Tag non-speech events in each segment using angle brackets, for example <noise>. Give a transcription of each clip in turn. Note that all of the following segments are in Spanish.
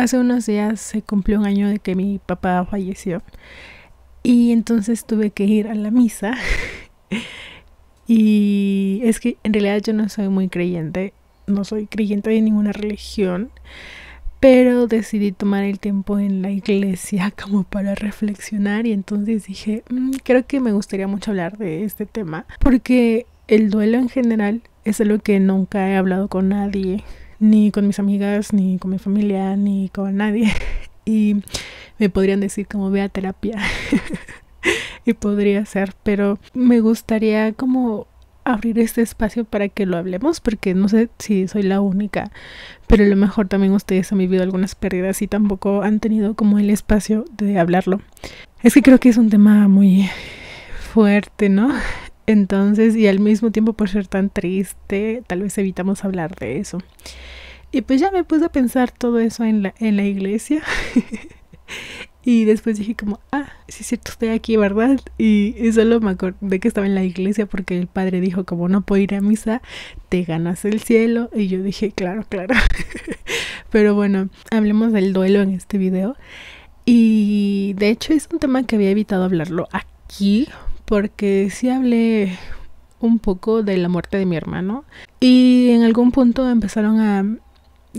Hace unos días se cumplió un año de que mi papá falleció y entonces tuve que ir a la misa. <laughs> y es que en realidad yo no soy muy creyente, no soy creyente de ninguna religión, pero decidí tomar el tiempo en la iglesia <laughs> como para reflexionar y entonces dije, mm, creo que me gustaría mucho hablar de este tema porque el duelo en general es algo que nunca he hablado con nadie ni con mis amigas, ni con mi familia, ni con nadie. <laughs> Y me podrían decir como ve a terapia. <laughs> y podría ser, pero me gustaría como abrir este espacio para que lo hablemos, porque no sé si soy la única, pero a lo mejor también ustedes han vivido algunas pérdidas y tampoco han tenido como el espacio de hablarlo. Es que creo que es un tema muy fuerte, ¿no? Entonces, y al mismo tiempo por ser tan triste, tal vez evitamos hablar de eso. Y pues ya me puse a pensar todo eso en la, en la iglesia. <laughs> y después dije como, ah, sí es cierto, estoy aquí, ¿verdad? Y, y solo me acordé que estaba en la iglesia porque el padre dijo como, no puedo ir a misa, te ganas el cielo. Y yo dije, claro, claro. <laughs> Pero bueno, hablemos del duelo en este video. Y de hecho es un tema que había evitado hablarlo aquí porque sí hablé un poco de la muerte de mi hermano y en algún punto empezaron a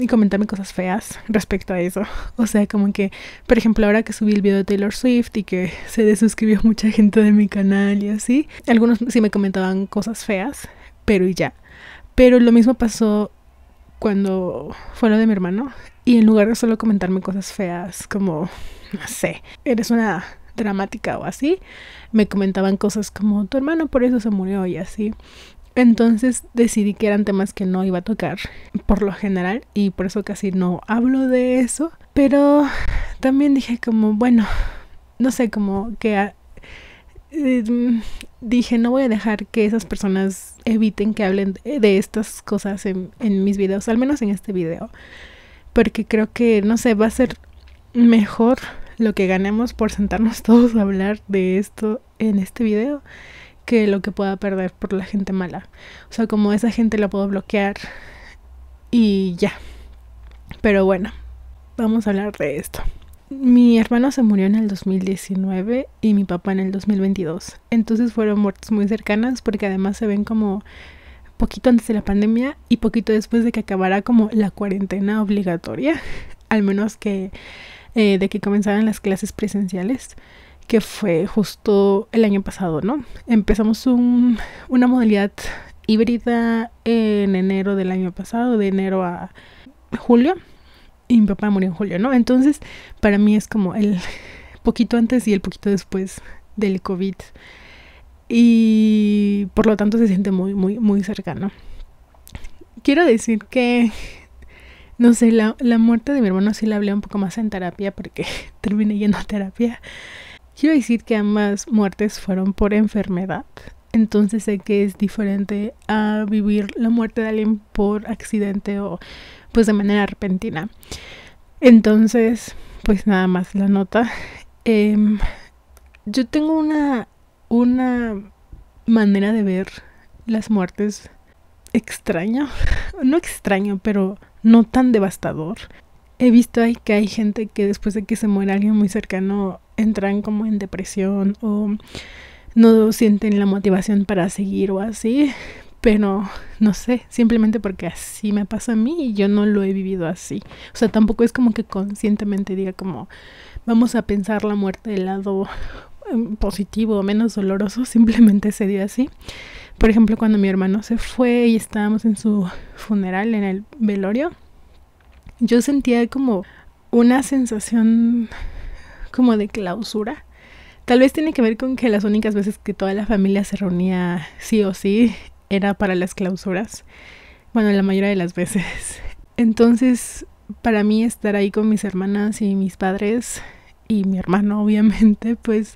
comentarme cosas feas respecto a eso. <laughs> O sea, como que, por ejemplo, ahora que subí el video de Taylor Swift y que se desuscribió mucha gente de mi canal y así, algunos sí me comentaban cosas feas, pero y ya. Pero lo mismo pasó cuando fue lo de mi hermano y en lugar de solo comentarme cosas feas como, no sé, eres una dramática o así, me comentaban cosas como tu hermano por eso se murió y así. Entonces decidí que eran temas que no iba a tocar por lo general y por eso casi no hablo de eso. Pero también dije como, bueno, no sé, como que ah, eh, dije, no voy a dejar que esas personas eviten que hablen de estas cosas en, en mis videos, al menos en este video. Porque creo que, no sé, va a ser mejor lo que ganemos por sentarnos <laughs> todos a hablar de esto en este video que lo que pueda perder por la gente mala. O sea, como esa gente la puedo bloquear y ya. Pero bueno, vamos a hablar de esto. Mi hermano se murió en el 2019 y mi papá en el 2022. Entonces fueron muertes muy cercanas porque además se ven como poquito antes de la pandemia y poquito después de que acabara como la cuarentena obligatoria. <laughs> Al menos que eh, de que comenzaran las clases presenciales, que fue justo el año pasado, ¿no? Empezamos una modalidad híbrida en enero del año pasado, de enero a julio, y mi papá murió en julio, ¿no? Entonces, para mí es como el poquito antes y el poquito después del COVID. Y por lo tanto se siente muy, muy, muy cercano. Quiero decir que no sé, la, muerte de mi hermano sí la hablé un poco más en terapia porque <laughs> terminé yendo a terapia. Quiero decir que ambas muertes fueron por enfermedad. Entonces sé que es diferente a vivir la muerte de alguien por accidente o pues de manera repentina. Entonces, pues nada más la nota. Em, yo tengo una, una manera de ver las muertes extraño, no extraño, pero no tan devastador. He visto ahí que hay gente que después de que se muere alguien muy cercano entran como en depresión o no sienten la motivación para seguir o así, pero no sé, simplemente porque así me pasa a mí y yo no lo he vivido así. O sea, tampoco es como que conscientemente diga como vamos a pensar la muerte del lado em, positivo o menos doloroso, simplemente se dio así por ejemplo, cuando mi hermano se fue y estábamos en su funeral, en el velorio, yo sentía como una sensación como de clausura. Tal vez tiene que ver con que las únicas veces que toda la familia se reunía sí o sí era para las clausuras. Bueno, la mayoría de las veces. Entonces, para mí estar ahí con mis hermanas y mis padres y mi hermano, obviamente, pues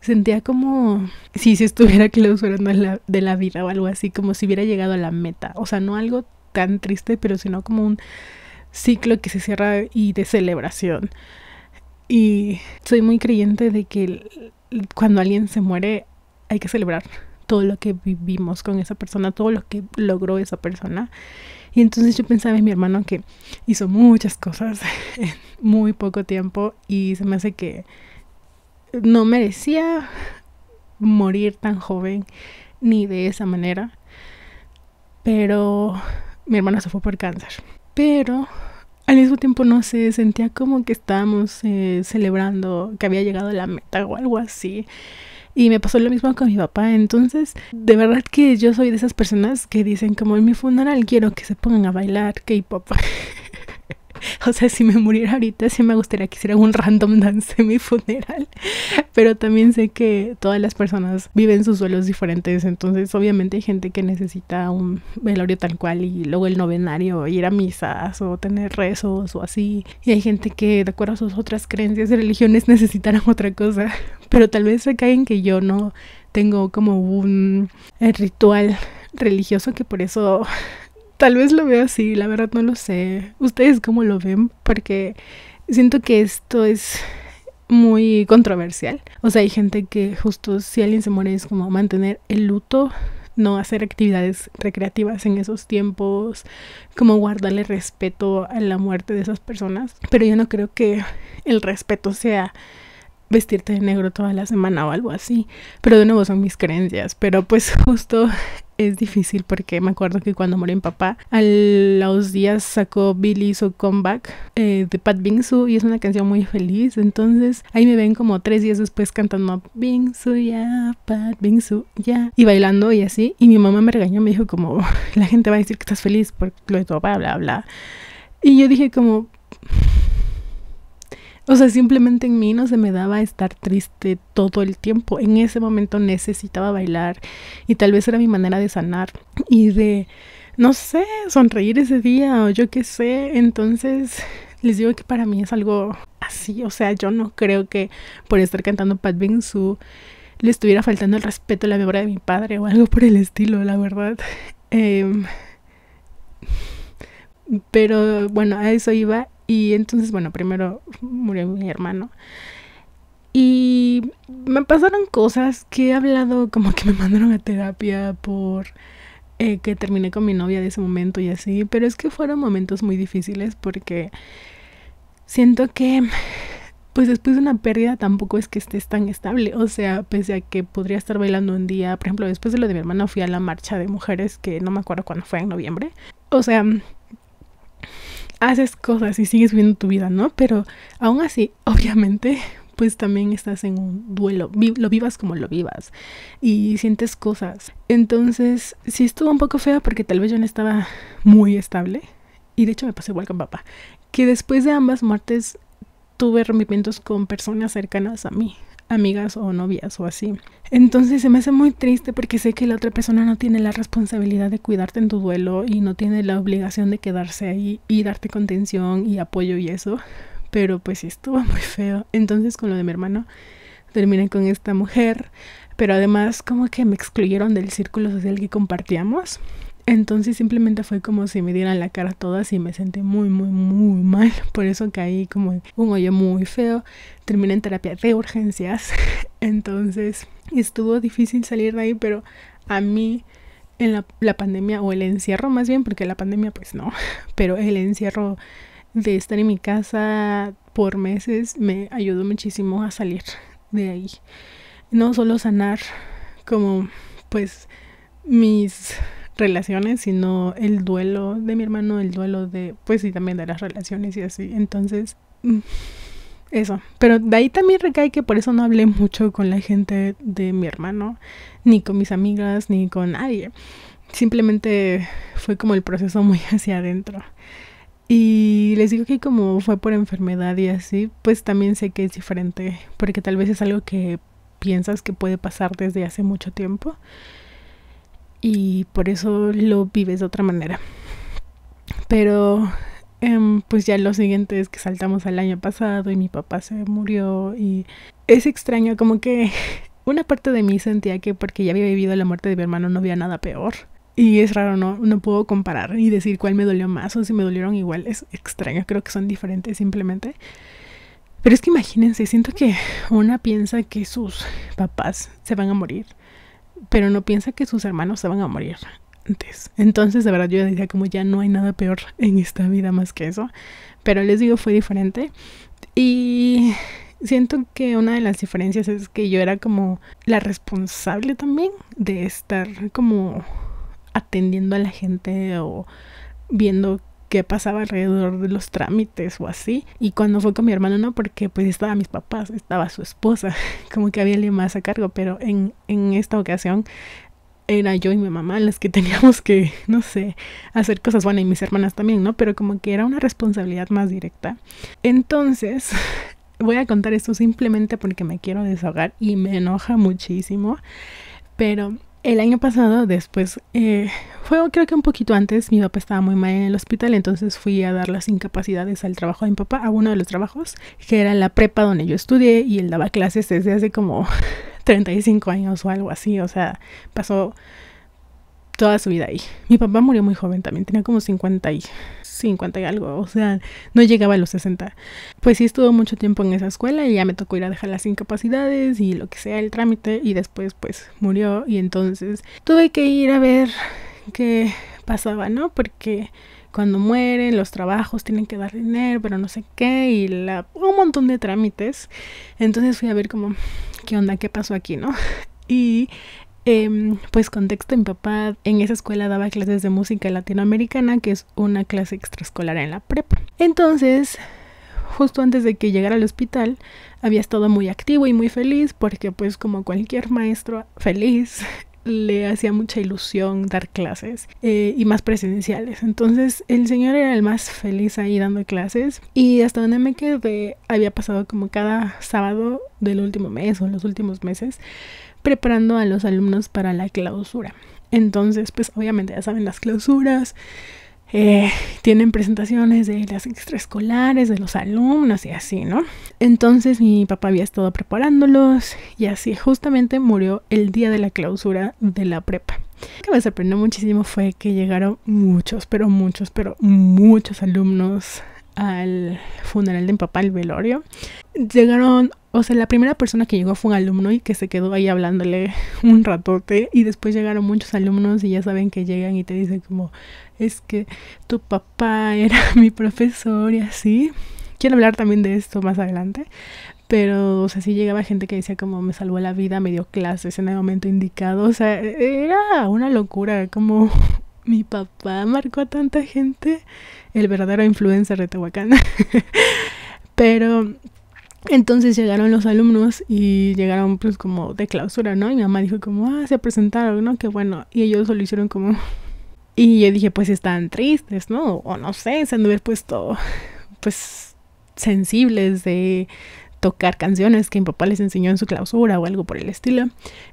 Sentía como si se estuviera clausurando la, de la vida o algo así, como si hubiera llegado a la meta. O sea, no algo tan triste, pero sino como un ciclo que se cierra y de celebración. Y soy muy creyente de que cuando alguien se muere hay que celebrar todo lo que vivimos con esa persona, todo lo que logró esa persona. Y entonces yo pensaba en mi hermano que hizo muchas cosas <laughs> en muy poco tiempo y se me hace que no merecía morir tan joven ni de esa manera. Pero mi hermana se fue por cáncer. Pero al mismo tiempo no sé, sentía como que estábamos eh, celebrando que había llegado la meta o algo así. Y me pasó lo mismo con mi papá. Entonces, de verdad que yo soy de esas personas que dicen como en mi funeral quiero que se pongan a bailar K-pop. <laughs> <laughs> o sea, si me muriera ahorita, sí me gustaría que hiciera un random dance en mi funeral. <laughs> Pero también sé que todas las personas viven sus suelos diferentes. Entonces, obviamente, hay gente que necesita un velorio tal cual y luego el novenario, ir a misas o tener rezos o así. Y hay gente que, de acuerdo a sus otras creencias y religiones, <laughs> necesitarán otra cosa. Pero tal vez se caen que yo no tengo como un ritual religioso que por eso Tal vez lo veo así, la verdad no lo sé. ¿Ustedes cómo lo ven? Porque siento que esto es muy controversial. O sea, hay gente que justo si alguien se muere es como mantener el luto, no hacer actividades recreativas en esos tiempos, como guardarle respeto a la muerte de esas personas. Pero yo no creo que el respeto sea vestirte de negro toda la semana o algo así. Pero de nuevo son mis creencias. Pero pues <laughs> justo es difícil porque me acuerdo que cuando murió mi papá, a los días sacó Billy su comeback eh, de Pat Su y es una canción muy feliz. Entonces ahí me ven como tres días después cantando Su ya, Pat Pat Su ya y bailando y así. Y mi mamá me regañó, me dijo como la gente va a decir que estás feliz por lo de tu papá, bla, bla. Y yo dije como o sea, simplemente en mí no se me daba estar triste todo el tiempo. En ese momento necesitaba bailar y tal vez era mi manera de sanar y de, no sé, sonreír ese día o yo qué sé. Entonces, les digo que para mí es algo así. O sea, yo no creo que por estar cantando Pat Su le estuviera faltando el respeto a la memoria de mi padre o algo por el estilo, la verdad. Em, pero bueno, a eso iba y entonces, bueno, primero murió mi hermano. Y me pasaron cosas que he hablado, como que me mandaron a terapia por eh, que terminé con mi novia de ese momento y así. Pero es que fueron momentos muy difíciles porque siento que, pues después de una pérdida tampoco es que estés tan estable. O sea, pese a que podría estar bailando un día, por ejemplo, después de lo de mi hermano fui a la marcha de mujeres que no me acuerdo cuándo fue, en noviembre. O sea, haces cosas y sigues viviendo tu vida, ¿no? Pero aún así, <laughs> obviamente, pues también estás en un duelo, lo vivas como lo vivas y sientes cosas. Entonces, sí estuvo un poco fea porque tal vez yo no estaba muy estable y de hecho me pasé igual con papá, que después de ambas muertes tuve rompimientos con personas cercanas a mí amigas o novias o así. Entonces se me hace muy triste porque sé que la otra persona no tiene la responsabilidad de cuidarte en tu duelo y no tiene la obligación de quedarse ahí y darte contención y apoyo y eso. Pero pues sí estuvo muy feo. Entonces con lo de mi hermano terminé con esta mujer, pero además como que me excluyeron del círculo social que compartíamos. Entonces simplemente fue como si me dieran la cara todas y me sentí muy, muy, muy mal. <laughs> Por eso caí como en un hoyo muy feo. Terminé en terapia de urgencias. <laughs> Entonces estuvo difícil salir de ahí, pero a mí en la pandemia o el encierro más bien, porque la pandemia pues no, <laughs> pero el encierro de estar en mi casa por meses me ayudó muchísimo a salir de ahí. No solo sanar como pues mis relaciones, sino el duelo de mi hermano, el duelo de, pues sí, también de las relaciones y así. Entonces, mm, eso. Pero de ahí también recae que por eso no hablé mucho con la gente de mi hermano, ni con mis amigas, ni con nadie. Simplemente fue como el proceso muy <laughs> hacia adentro. Y les digo que como fue por enfermedad y así, pues también sé que es diferente, porque tal vez es algo que piensas que puede pasar desde hace mucho tiempo y por eso lo vives de otra manera. Pero em, pues ya lo siguiente es que saltamos al año pasado y mi papá se murió y es extraño, como que <laughs> una parte de mí sentía que porque ya había vivido la muerte de mi hermano no había nada peor. Y es raro, no, no puedo comparar y decir cuál me dolió más o si me dolieron igual. Es extraño, creo que son diferentes simplemente. Pero es que imagínense, siento que una piensa que sus papás se van a morir pero no piensa que sus hermanos se van a morir antes. Entonces, de verdad, yo decía como ya no hay nada peor en esta vida más que eso. Pero les digo, fue diferente. Y siento que una de las diferencias es que yo era como la responsable también de estar como atendiendo a la gente o viendo qué pasaba alrededor de los trámites o así. Y cuando fue con mi hermano, no, porque pues estaba mis papás, estaba su esposa, <laughs> como que había alguien más a cargo, pero en, en esta ocasión era yo y mi mamá las que <laughs> teníamos que, no sé, hacer cosas, bueno, y mis hermanas también, ¿no? Pero como que era una responsabilidad más directa. Entonces, <laughs> voy a contar esto simplemente porque me quiero desahogar y me enoja muchísimo, pero el año pasado, después, eh, fue creo que un poquito antes, mi papá estaba muy mal en el hospital, entonces fui a dar las incapacidades al trabajo de mi papá, a uno de los trabajos, que era la prepa donde yo estudié y él daba clases desde hace como 35 <laughs> años o algo así, o sea, pasó toda su vida ahí. Mi papá murió muy joven también, tenía como 50 y 50 y algo, o sea, no llegaba a los 60. Pues sí estuvo mucho tiempo en esa escuela y ya me tocó ir a dejar las incapacidades y lo que sea, el trámite, y después pues murió y entonces tuve que ir a ver qué pasaba, ¿no? Porque cuando mueren, los trabajos tienen que dar dinero, pero no sé qué, y la, un montón de trámites. Entonces fui a ver como, ¿qué onda? ¿Qué pasó aquí, no? <laughs> Y Em, pues contexto, mi papá en esa escuela daba clases de música latinoamericana, que es una clase extraescolar en la prepa. Entonces, justo antes de que llegara al hospital, había estado muy activo y muy feliz porque pues como cualquier maestro feliz <laughs> le hacía mucha ilusión dar clases eh, y más presenciales. Entonces el señor era el más feliz ahí dando clases y hasta donde me quedé había pasado como cada sábado del último mes o los últimos meses preparando a los alumnos para la clausura. Entonces, pues obviamente ya saben las clausuras, eh, tienen presentaciones de las extraescolares, de los alumnos y así, ¿no? Entonces mi papá había estado preparándolos y así justamente murió el día de la clausura de la prepa. Lo que me sorprendió muchísimo fue que llegaron muchos, pero muchos, pero muchos alumnos al funeral de mi papá, el velorio llegaron, o sea, la primera persona que llegó fue un alumno y que se quedó ahí hablándole <laughs> un ratote y después llegaron muchos alumnos y ya saben que llegan y te dicen como, es que tu papá era <laughs> mi profesor y así. Quiero hablar también de esto más adelante, pero, o sea, sí llegaba gente que decía como me salvó la vida, me dio clases en el momento indicado, o sea, e-, era una locura, como <laughs> mi papá marcó a tanta gente, el verdadero influencer de Tehuacán. pero entonces llegaron los alumnos y llegaron pues como de clausura, ¿no? Y mi mamá dijo como, ah, se presentaron, ¿no? Qué bueno. Y ellos solo hicieron como... <laughs> Y yo dije, pues están tristes, ¿no? O no sé, se han de haber puesto pues sensibles de tocar canciones que mi papá les enseñó en su clausura o algo por el estilo.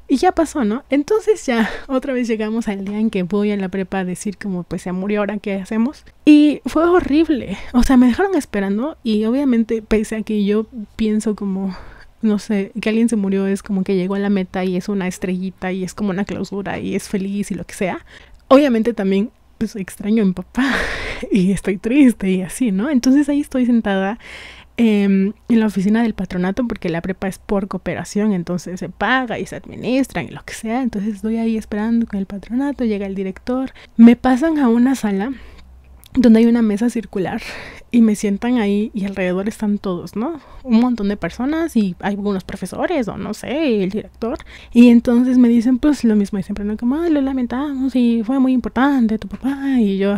Y ya pasó, ¿no? Entonces ya <laughs> otra vez llegamos al día en que voy a la prepa a decir como pues se murió ahora qué hacemos. Y fue horrible. O sea, me dejaron esperando y obviamente pese a que yo pienso como no sé, que alguien se murió es como que llegó a la meta y es una estrellita y es como una clausura y es feliz y lo que sea. Obviamente también pues extraño a mi papá <laughs> y estoy triste y así, ¿no? Entonces ahí estoy sentada Em, en la oficina del patronato porque la prepa es por cooperación, entonces se paga y se administran y lo que sea. Entonces estoy ahí esperando con el patronato, llega el director, me pasan a una sala donde hay una mesa circular y me sientan ahí y alrededor están todos, ¿no? Un montón de personas y hay algunos profesores o no sé, el director. Y entonces me dicen pues lo mismo y siempre, ¿no? que ah, lo lamentamos y fue muy importante tu papá y yo...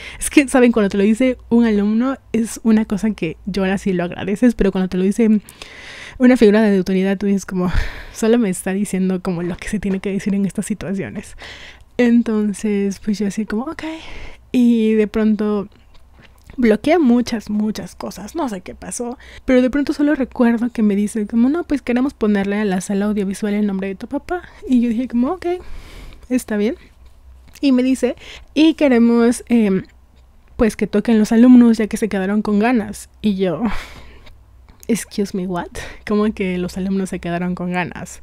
<laughs> Es que, ¿saben? Cuando te lo dice un alumno es una cosa que yo ahora sí lo agradeces, pero cuando te lo dice una figura de autoridad, tú dices como, <laughs> solo me está diciendo como lo que se tiene que decir en estas situaciones. Entonces, pues yo así como, ok. Y de pronto bloquea muchas, muchas cosas. No sé qué pasó. Pero de pronto solo recuerdo que me dice como, no, pues queremos ponerle a la sala audiovisual el nombre de tu papá. Y yo dije como, ok, está bien y me dice, y queremos em, pues que toquen los alumnos ya que se quedaron con ganas. Y yo, excuse me, what? ¿Cómo que los alumnos se quedaron con ganas?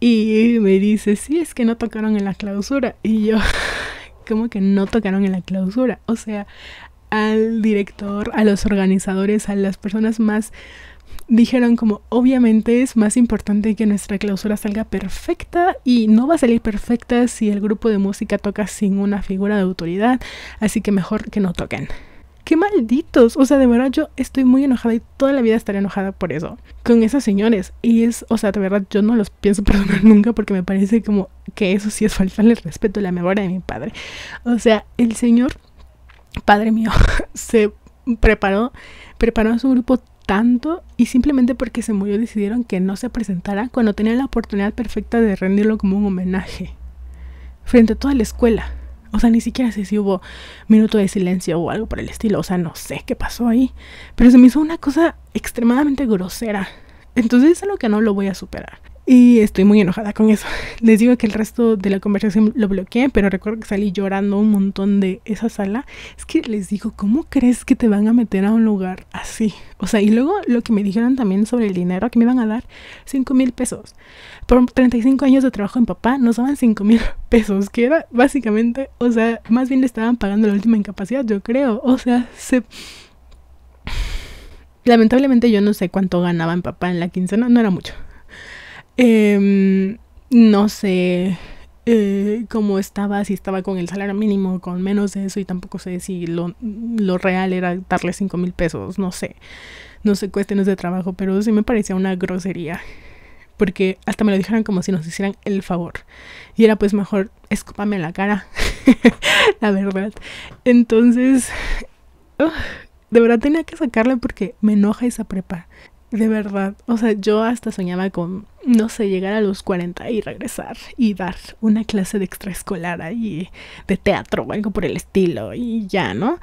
Y me dice, sí, es que no tocaron en la clausura. Y yo, <laughs> ¿cómo que no tocaron en la clausura? O sea, al director, a los organizadores, a las personas más dijeron como obviamente es más importante que nuestra clausura salga perfecta y no va a salir perfecta si el grupo de música toca sin una figura de autoridad, así que mejor que no toquen. ¡Qué malditos! O sea, de verdad yo estoy muy enojada y toda la vida estaré enojada por eso. Con esos señores. Y es, o sea, de verdad yo no los pienso <laughs> perdonar nunca porque me parece como que eso sí es faltarle respeto a la memoria de mi padre. O sea, el señor, padre mío, <laughs> se preparó, preparó a su grupo tanto y simplemente porque se murió decidieron que no se presentara cuando tenían la oportunidad perfecta de rendirlo como un homenaje. Frente a toda la escuela. O sea, ni siquiera sé si hubo minuto de silencio o algo por el estilo. O sea, no sé qué pasó ahí. Pero se me hizo una cosa extremadamente grosera. Entonces es algo que no lo voy a superar. Y estoy muy enojada con eso. <laughs> Les digo que el resto de la conversación lo bloqueé, pero recuerdo que salí llorando un montón de esa sala. Es que les digo, ¿cómo crees que te van a meter a un lugar así? O sea, y luego lo que me dijeron también sobre el dinero que me iban a dar, 5 mil pesos. Por 35 años de trabajo en papá nos daban 5 mil <laughs> pesos, que era básicamente, o sea, más bien le estaban pagando la última incapacidad, yo creo. O sea, se... <sighs> Lamentablemente yo no sé cuánto ganaba en papá en la quincena, no era mucho. Em, no sé eh, cómo estaba, si estaba con el salario mínimo, con menos de eso, y tampoco sé si lo, real era darle 5 mil pesos, no sé, no sé cuestiones de trabajo, pero sí me parecía una grosería. Porque hasta me lo dijeron como si nos hicieran el favor. Y era pues mejor, escúpame la cara. <laughs> la verdad. Entonces, de verdad tenía que sacarle porque me enoja esa prepa de verdad. O sea, yo hasta soñaba con, no sé, llegar a los 40 y regresar y dar una clase de extraescolar ahí, de teatro o algo por el estilo y ya, ¿no?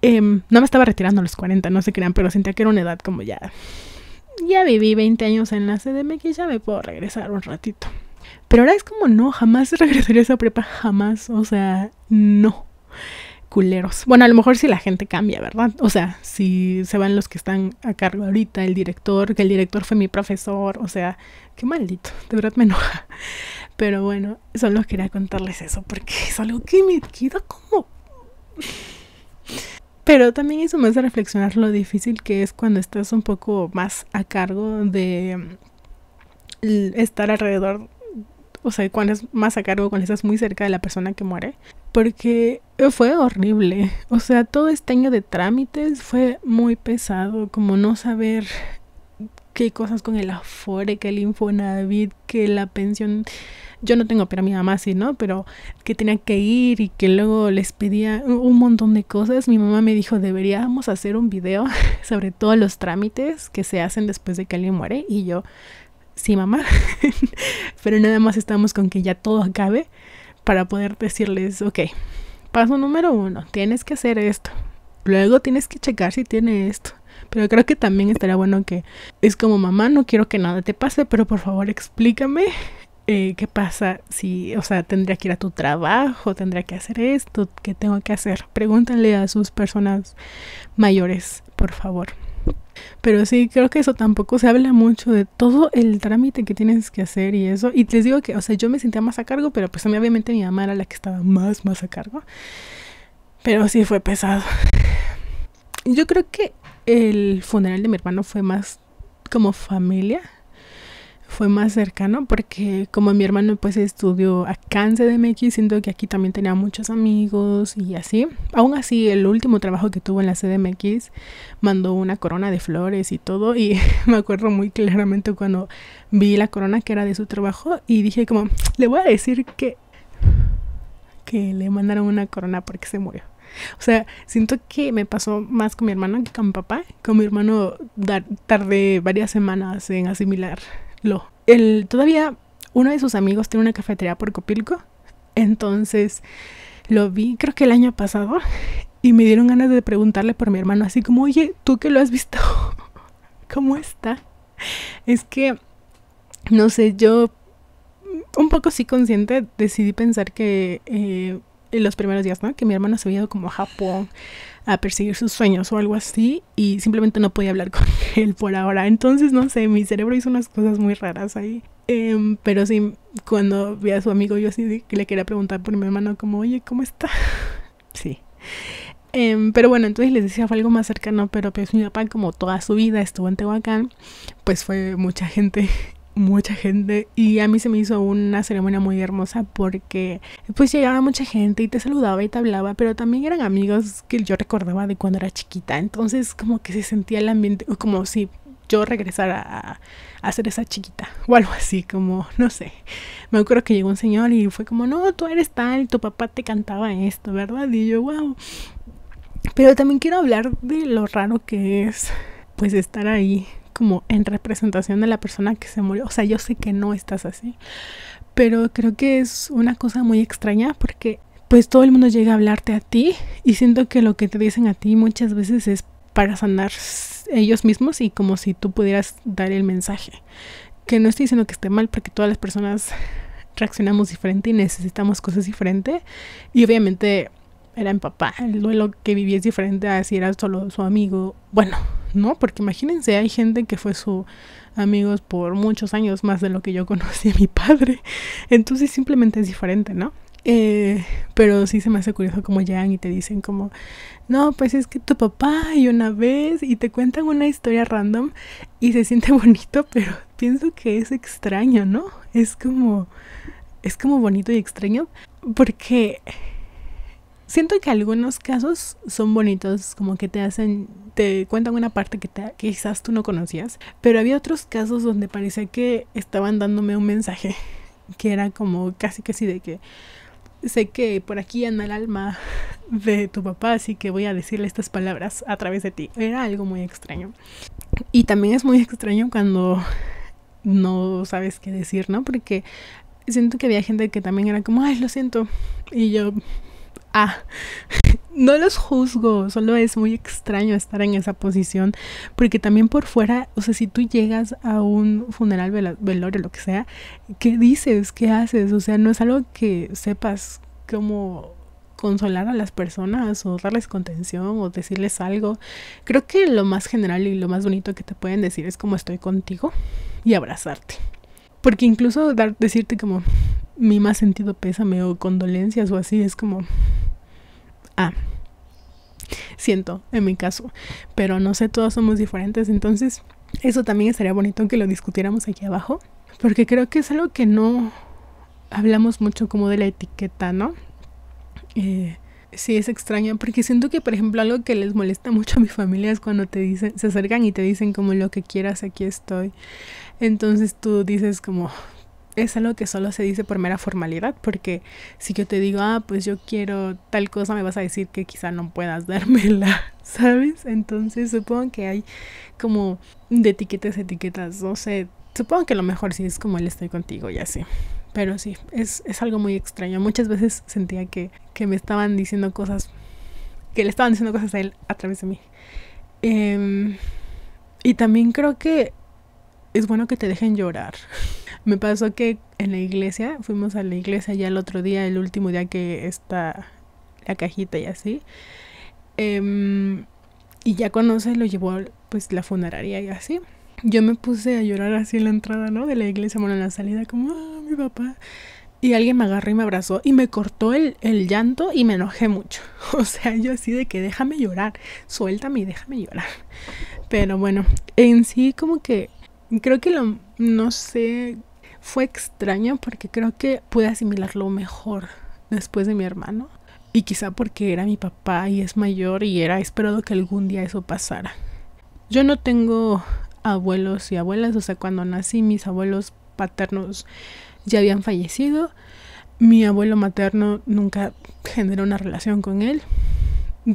Em, no me estaba retirando a los 40, no se crean, pero sentía que era una edad como ya. Ya viví 20 años en la que ya me puedo regresar un ratito. Pero ahora es como no, jamás <laughs> regresaría a esa prepa, jamás, o sea, no culeros. Bueno, a lo mejor si la gente cambia, ¿verdad? O sea, si se van los que están a cargo ahorita, el director, que el director fue mi profesor, o sea, qué maldito, de verdad me enoja. Pero bueno, solo quería contarles eso porque es algo que me queda como... Pero también eso me hace reflexionar lo difícil que es cuando estás un poco más a cargo de mm, estar alrededor, o sea, cuando es más a cargo, cuando estás muy cerca de la persona que muere, porque fue horrible. O sea, todo este año de trámites fue muy pesado, como no saber qué cosas con el Afore, que el Infonavit, que la pensión. Yo no tengo, pero mi mamá sí, ¿no? Pero que tenía que ir y que luego les pedía un montón de cosas. Mi mamá me dijo, deberíamos hacer un video <laughs> sobre todos los trámites que se hacen después de que alguien muere. Y yo, sí, mamá. <laughs> pero nada más estamos con que ya todo acabe para poder decirles, ok, paso número uno, tienes que hacer esto. Luego tienes que checar si tiene esto. Pero creo que también estaría bueno que es como mamá, no quiero que nada te pase, pero por favor explícame eh, qué pasa si, o sea, tendría que ir a tu trabajo, tendría que hacer esto, qué tengo que hacer. Pregúntale a sus personas mayores, por favor. Pero sí, creo que eso tampoco se habla mucho de todo el trámite que tienes que hacer y eso. Y les digo que, o sea, yo me sentía más a cargo, pero pues obviamente mi mamá era la que estaba más, más a cargo. Pero sí fue pesado. Yo creo que el funeral de mi hermano fue más como familia, fue más cercano porque como mi hermano pues estudió acá en CDMX, siento que aquí también tenía muchos amigos y así. Aún así, el último trabajo que tuvo en la CDMX mandó una corona de flores y todo y <laughs> me acuerdo muy claramente cuando vi la corona que era de su trabajo y dije como, le voy a decir que, que le mandaron una corona porque se murió. O sea, siento que me pasó más con mi hermano que con mi papá. Con mi hermano tardé varias semanas en asimilar lo. El, todavía uno de sus amigos tiene una cafetería por Copilco, entonces lo vi creo que el año pasado y me dieron ganas de preguntarle por mi hermano, así como, oye, tú que lo has visto, <laughs> ¿cómo está? Es que, no sé, yo un poco sí consciente decidí pensar que... Eh, los primeros días, ¿no? Que mi hermano se había ido como a Japón a perseguir sus sueños o algo así y simplemente no podía hablar <laughs> con él por ahora. Entonces, no sé, mi cerebro hizo unas cosas muy raras ahí. Em, pero sí, cuando vi a su amigo, yo sí le quería preguntar por mi hermano, como, oye, ¿cómo está? <laughs> sí. Em, pero bueno, entonces les decía, fue algo más cercano, pero pues mi papá, como toda su vida estuvo en Tehuacán, pues fue mucha gente mucha gente y a mí se me hizo una ceremonia muy hermosa porque pues llegaba mucha gente y te saludaba y te hablaba, pero también eran amigos que yo recordaba de cuando era chiquita, entonces como que se sentía el ambiente como si yo regresara a, ser esa chiquita <laughs> o algo así, como no sé. Me acuerdo que llegó un señor y fue como, "No, tú eres tal, tu papá te cantaba esto, ¿verdad?" Y yo, "Wow." Pero también quiero hablar de lo raro que es pues estar ahí como en representación de la persona que se murió. O sea, yo sé que no estás así, pero creo que es una cosa muy extraña porque pues todo el mundo llega a hablarte a ti y siento que lo que te dicen a ti muchas veces es para sanar ellos mismos y como si tú pudieras dar el mensaje. Que no estoy diciendo que esté mal porque todas las personas reaccionamos diferente y necesitamos cosas diferentes y obviamente era mi papá, el duelo que viví es diferente a si era solo su amigo, bueno, ¿no? Porque imagínense, hay gente que fue su amigo por muchos años, más de lo que yo conocí a mi padre. Entonces simplemente es diferente, ¿no? Eh, pero sí se me hace curioso como llegan y te dicen como, no, pues es que tu papá y una vez y te cuentan una historia random y se siente <laughs> bonito, pero pienso que es extraño, ¿no? Es como, es como bonito y extraño porque Siento que algunos casos son bonitos, como que te hacen, te cuentan una parte que, quizás tú no conocías, pero había otros casos donde parecía que estaban dándome un mensaje, <laughs> que era como casi casi de que sé que por aquí anda el alma <laughs> de tu papá, así que voy a decirle estas palabras a través de ti. Era algo muy extraño. Y también es muy extraño cuando no sabes qué decir, ¿no? Porque siento que había gente que también era como, ay, lo siento. Y yo, Ah, <laughs> no los juzgo, solo es muy extraño estar en esa posición, porque también por fuera, o sea, si tú llegas a un funeral, velor velorio, lo que sea, ¿qué dices? ¿Qué haces? O sea, no es algo que sepas cómo consolar a las personas o darles contención o decirles algo. Creo que lo más general y lo más bonito que te pueden decir es como estoy contigo y abrazarte. Porque incluso dar, decirte como, mi más sentido pésame o condolencias o así. Es como, ah, siento en mi caso, pero no sé, todos somos diferentes. Entonces, eso también estaría bonito que lo discutiéramos aquí abajo, porque creo que es algo que no hablamos mucho como de la etiqueta, ¿no? Eh, sí es extraño porque siento que por ejemplo algo que les molesta mucho a mi familia es cuando te dicen se acercan y te dicen como lo que quieras aquí estoy entonces tú dices como es algo que solo se dice por mera formalidad, porque si yo te digo, ah, pues yo quiero tal cosa, me vas a decir que quizá no puedas <laughs> dármela, ¿sabes? Entonces supongo que hay como de etiquetas, etiquetas, no sé, supongo que lo mejor sí es como él estoy contigo y así. Pero sí, es, es algo muy extraño. Muchas veces sentía que, que me estaban diciendo cosas, que le estaban diciendo cosas a él a través de mí. Em, y también creo que es bueno que te dejen llorar. <laughs> Me pasó que en la iglesia, fuimos a la iglesia ya el otro día, el último día que está la cajita y así. Em, y ya cuando se lo llevó pues la funeraria y así. Yo me puse a llorar así en la entrada, ¿no? De la iglesia, bueno, en la salida, como, ah, mi papá. Y alguien me agarró y me abrazó y me cortó el, el, llanto y me enojé mucho. <laughs> O sea, yo así de que déjame llorar, suéltame y déjame llorar. Pero bueno, en sí como que creo que lo, no sé, fue extraño porque creo que pude asimilarlo mejor después de mi hermano. Y quizá porque era mi papá y es mayor y era esperado que algún día eso pasara. Yo no tengo abuelos y abuelas, o sea, cuando nací mis abuelos paternos ya habían fallecido. Mi abuelo materno nunca generó una relación con él.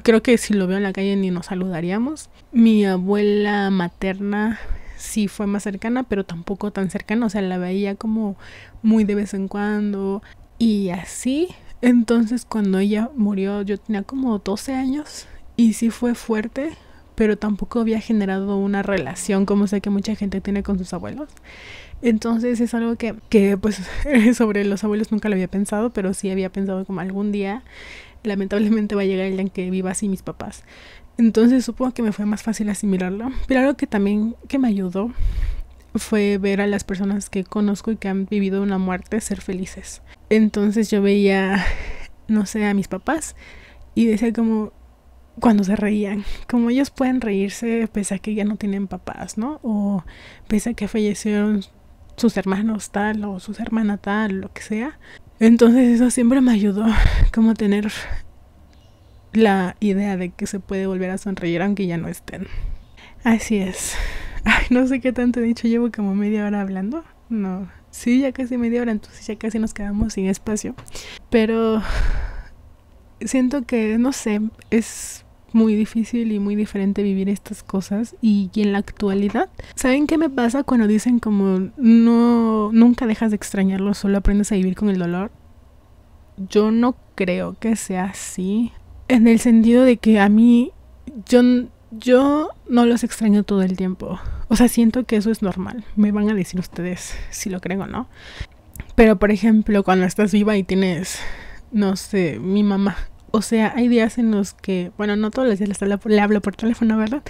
Creo que si lo veo en la calle ni nos saludaríamos. Mi abuela materna sí fue más cercana, pero tampoco tan cercana, o sea, la veía como muy de vez en cuando y así. Entonces cuando ella murió yo tenía como 12 años y sí fue fuerte, pero tampoco había generado una relación como sé que mucha gente tiene con sus abuelos. Entonces es algo que, pues <laughs> sobre los abuelos nunca lo había pensado, pero sí había pensado como algún día lamentablemente va a llegar el día en que vivas así mis papás. Entonces supongo que me fue más fácil asimilarlo. Pero algo que también que me ayudó fue ver a las personas que conozco y que han vivido una muerte ser felices. Entonces yo veía, no sé, a mis papás y decía como cuando se reían, como ellos pueden reírse pese a que ya no tienen papás, ¿no? O pese a que fallecieron sus hermanos tal o sus hermanas tal, lo que sea. Entonces eso siempre me ayudó como tener la idea de que se puede volver a sonreír aunque ya no estén. Así es. <laughs> Ay, no sé qué tanto he dicho, llevo como media hora hablando. No, sí, ya casi media hora, entonces ya casi nos quedamos sin espacio. Pero <sighs> siento que, no sé, es muy difícil y muy diferente vivir estas cosas y, en la actualidad. ¿Saben qué me pasa cuando dicen como no nunca dejas de extrañarlo, solo aprendes a vivir con el dolor? Yo no creo que sea así. En el sentido de que a mí, yo, yo no los extraño todo el tiempo. O sea, siento que eso es normal. Me van a decir ustedes si lo creo o no. Pero, por ejemplo, cuando estás viva y tienes, no sé, mi mamá. O sea, hay días en los que, bueno, no todos los días le hablo por teléfono, ¿verdad?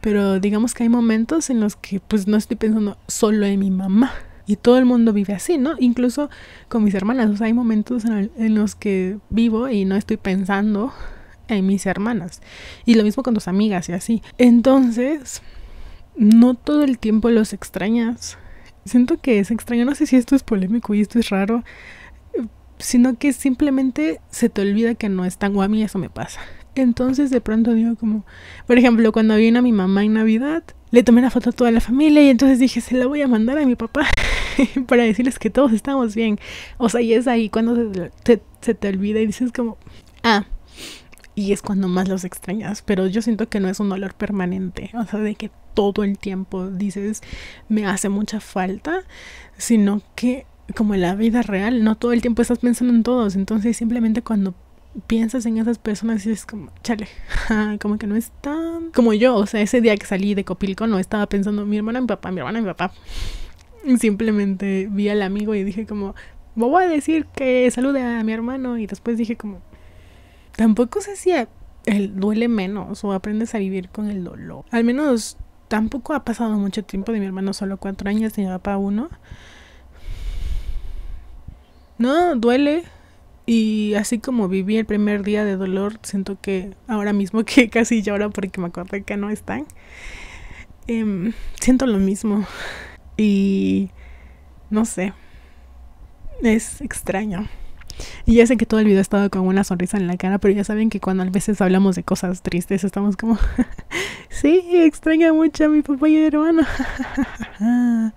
Pero digamos que hay momentos en los que pues no estoy pensando solo en mi mamá, y todo el mundo vive así, ¿no? Incluso con mis hermanas, o sea, hay momentos en, los que vivo y no estoy pensando en mis hermanas. Y lo mismo con tus amigas y así. Entonces, no todo el tiempo los extrañas. Siento que es extraño, no sé si esto es polémico y esto es raro, sino que simplemente se te olvida que no es tan a y eso me pasa. Entonces de pronto digo como, por ejemplo, cuando vino a mi mamá en Navidad, le tomé la foto a toda la familia y entonces dije, se la voy a mandar a mi papá. <laughs> para decirles que todos estamos bien. O sea, y es ahí cuando se te, olvida y dices como, ah, y es cuando más los extrañas, pero yo siento que no es un dolor permanente, o sea, de que todo el tiempo dices me hace mucha falta, sino que como en la vida real, no todo el tiempo estás pensando en todos, entonces simplemente cuando piensas en esas personas y como, chale, <laughs> como que no es tan como yo, o sea, ese día que salí de Copilco no estaba pensando mi hermana, mi papá, mi hermana, mi papá, <laughs> Simplemente vi al amigo y dije como, voy a decir que salude a mi hermano y después dije como, tampoco sé si él duele menos o aprendes a vivir con el dolor. Al menos tampoco ha pasado mucho tiempo de mi hermano, solo cuatro años, de mi papá uno. No, duele. Y así como viví el primer día de dolor, siento que ahora mismo <laughs> que casi lloro porque me acordé que no están, em, siento lo mismo y no sé, es extraño. Y ya sé que todo el video ha estado con una sonrisa en la cara, pero ya saben que cuando a veces hablamos de cosas tristes, estamos como, <laughs> sí, extraña mucho a mi papá y a mi hermano. <laughs>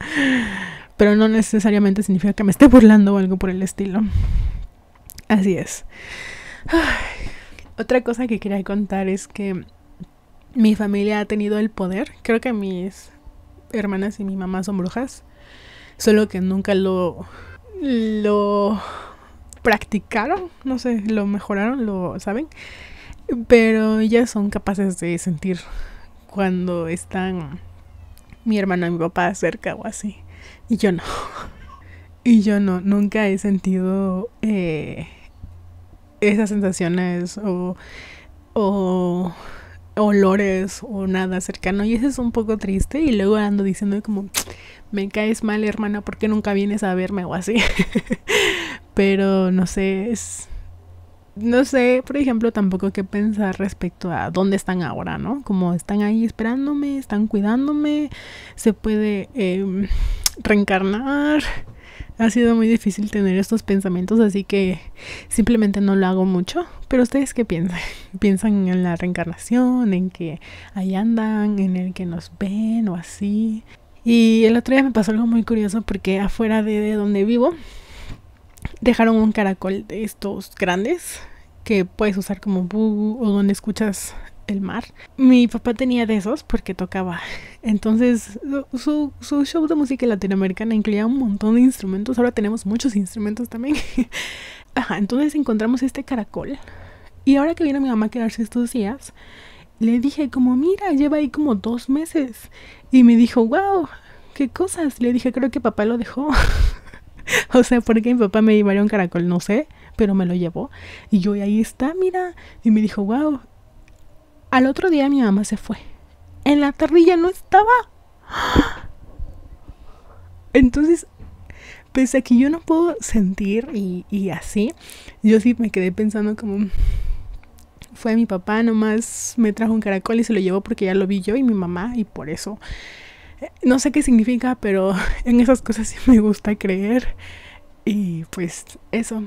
pero no necesariamente significa que me esté burlando o algo por el estilo. Así es. Otra cosa que quería contar es que mi familia ha tenido el poder, creo que mis hermanas y mi mamá son brujas, solo que nunca lo, lo practicaron, no sé, lo mejoraron, lo saben, pero ellas son capaces de sentir cuando están mi hermano y mi papá cerca o así, y yo no. <laughs> Y yo no, nunca he sentido eh, esas sensaciones o olores o nada cercano y eso es un poco triste y luego ando diciendo como me caes mal hermana porque nunca vienes a verme o así <laughs> pero no sé es no sé por ejemplo tampoco qué pensar respecto a dónde están ahora no como están ahí esperándome están cuidándome se puede em, reencarnar ha sido muy difícil tener estos pensamientos, así que simplemente no lo hago mucho. Pero ustedes qué piensan? <laughs> ¿Piensan en la reencarnación, en que ahí andan, en el que nos ven o así? Y el otro día me pasó algo muy curioso porque afuera de, donde vivo dejaron un caracol de estos grandes que puedes usar como búho o donde escuchas el mar. Mi papá tenía de esos porque tocaba. Entonces, su, su show de música latinoamericana incluía un montón de instrumentos. Ahora tenemos muchos instrumentos también. <laughs> Ajá, entonces encontramos este caracol. Y ahora que vino mi mamá a quedarse estos días, le dije como, mira, lleva ahí como dos meses. Y me dijo, wow, qué cosas. Le dije, creo que papá lo dejó. <laughs> o sea, porque mi papá me llevaría un caracol, no sé, pero me lo llevó. Y yo, ahí está, mira. Y me dijo, wow. Al otro día mi mamá se fue. En la terrilla no estaba. Entonces, pese a que yo no puedo sentir y, y así, yo sí me quedé pensando como, fue mi papá, nomás me trajo un caracol y se lo llevó porque ya lo vi yo y mi mamá y por eso. Eh, no sé qué significa, pero <laughs> en esas cosas sí me gusta creer. Y pues eso.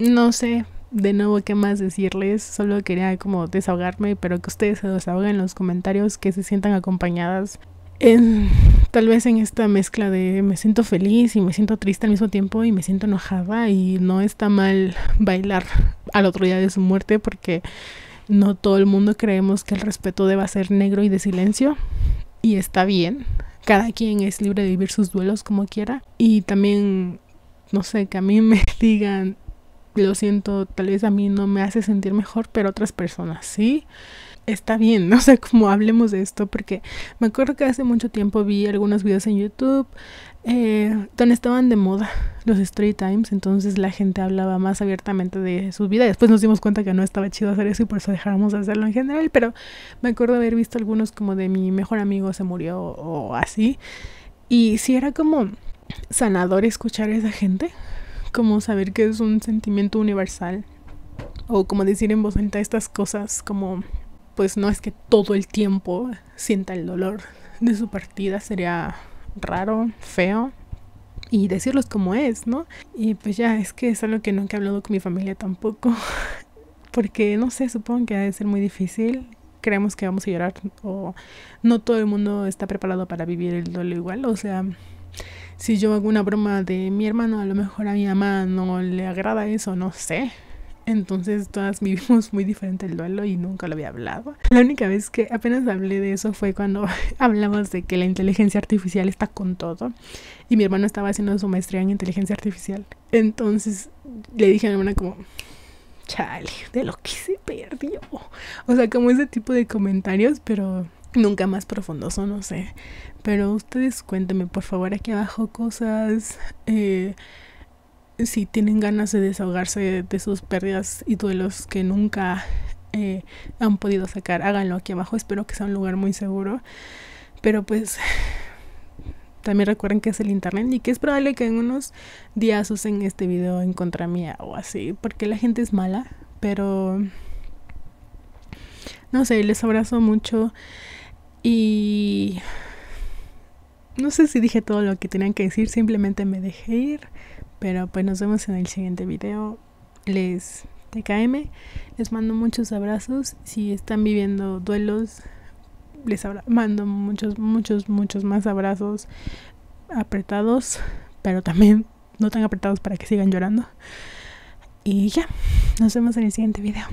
No sé, de nuevo qué más decirles. Solo quería como desahogarme, pero que ustedes se desahoguen en los comentarios, que se sientan acompañadas. En, tal vez en esta mezcla de me siento feliz y me siento triste al mismo tiempo y me siento enojada y no está mal bailar al otro día de su muerte porque no todo el mundo creemos que el respeto deba ser negro y de silencio y está bien. Cada quien es libre de vivir sus duelos como quiera y también no sé, que a mí me <laughs> digan lo siento, tal vez a mí no me hace sentir mejor, pero otras personas sí. Está bien, no sé cómo hablemos de esto, porque me acuerdo que hace mucho tiempo vi algunos videos en YouTube eh, donde estaban de moda los story times, entonces la gente hablaba más abiertamente de su vida. Después nos dimos cuenta que no estaba chido hacer eso y por eso dejamos de hacerlo en general, pero me acuerdo haber visto algunos como de mi mejor amigo se murió o así. Y si era como sanador escuchar a esa gente, como saber que es un sentimiento universal o como decir en voz alta estas cosas como pues no es que todo el tiempo sienta el dolor de su partida sería raro, feo y decirlos como es, ¿no? Y pues ya es que es algo que nunca he hablado con mi familia tampoco <laughs> porque no sé, supongo que ha de ser muy difícil creemos que vamos a llorar o no todo el mundo está preparado para vivir el dolor igual, o sea, si yo hago una broma de mi hermano, a lo mejor a mi mamá no le agrada eso, no sé. Entonces todas vivimos muy diferente el duelo y nunca lo había hablado. La única vez que apenas hablé de eso fue cuando <laughs> hablamos de que la inteligencia artificial está con todo y mi hermano estaba haciendo su maestría en inteligencia artificial. Entonces le dije a mi hermana como, chale, de lo que se perdió. O sea, como ese tipo de comentarios, pero nunca más profundoso, no sé. Pero ustedes cuéntenme por favor aquí abajo cosas. Eh, si tienen ganas de desahogarse de sus pérdidas y duelos que nunca eh, han podido sacar, háganlo aquí abajo. Espero que sea un lugar muy seguro. Pero pues también recuerden que es el internet y que es probable que en unos días usen este video en contra mía o así, porque la gente es mala, pero no sé, les abrazo mucho. Y no sé si dije todo lo que tenían que decir, simplemente me dejé ir. Pero pues nos vemos en el siguiente video. Les TKM, les mando muchos abrazos. Si están viviendo duelos, les mando muchos, muchos, muchos más abrazos apretados, pero también no tan apretados para que sigan llorando. Y ya, nos vemos en el siguiente video.